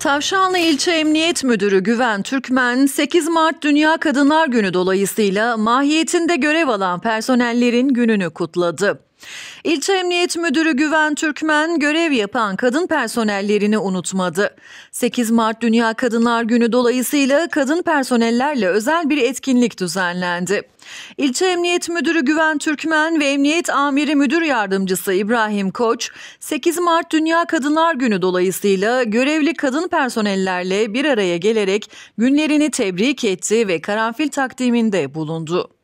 Tavşanlı İlçe Emniyet Müdürü Güven Türkmen 8 Mart Dünya Kadınlar Günü dolayısıyla mahiyetinde görev alan personellerin gününü kutladı. İlçe Emniyet Müdürü Güven Türkmen görev yapan kadın personellerini unutmadı. 8 Mart Dünya Kadınlar Günü dolayısıyla kadın personellerle özel bir etkinlik düzenlendi. İlçe Emniyet Müdürü Güven Türkmen ve Emniyet Amiri Müdür Yardımcısı İbrahim Koç, 8 Mart Dünya Kadınlar Günü dolayısıyla görevli kadın personellerle bir araya gelerek günlerini tebrik etti ve karanfil takdiminde bulundu.